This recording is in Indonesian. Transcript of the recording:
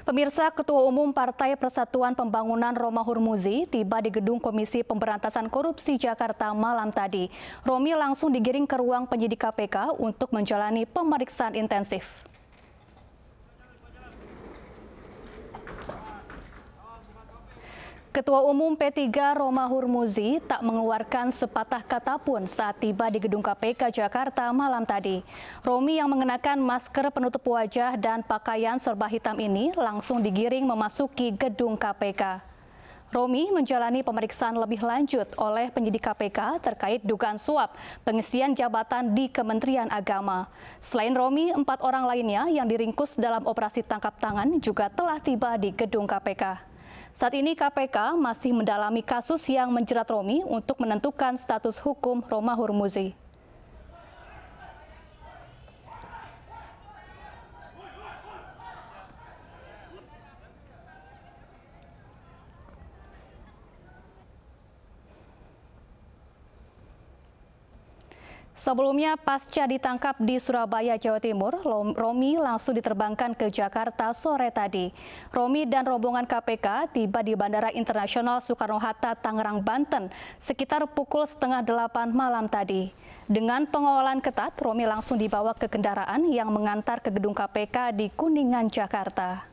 Pemirsa Ketua Umum Partai Persatuan Pembangunan Roma Hurmuzi tiba di gedung Komisi Pemberantasan Korupsi Jakarta malam tadi. Romi langsung digiring ke ruang penyidik KPK untuk menjalani pemeriksaan intensif. Ketua Umum P3 Roma Hurmuzi tak mengeluarkan sepatah kata pun saat tiba di gedung KPK Jakarta malam tadi. Romi yang mengenakan masker penutup wajah dan pakaian serba hitam ini langsung digiring memasuki gedung KPK. Romi menjalani pemeriksaan lebih lanjut oleh penyidik KPK terkait dugaan suap pengisian jabatan di Kementerian Agama. Selain Romi, empat orang lainnya yang diringkus dalam operasi tangkap tangan juga telah tiba di gedung KPK. Saat ini KPK masih mendalami kasus yang menjerat Romi untuk menentukan status hukum Roma Hurmuzi. Sebelumnya, pasca ditangkap di Surabaya, Jawa Timur, Romi langsung diterbangkan ke Jakarta sore tadi. Romi dan rombongan KPK tiba di Bandara Internasional Soekarno-Hatta, Tangerang, Banten, sekitar pukul setengah delapan malam tadi. Dengan pengawalan ketat, Romi langsung dibawa ke kendaraan yang mengantar ke gedung KPK di Kuningan, Jakarta.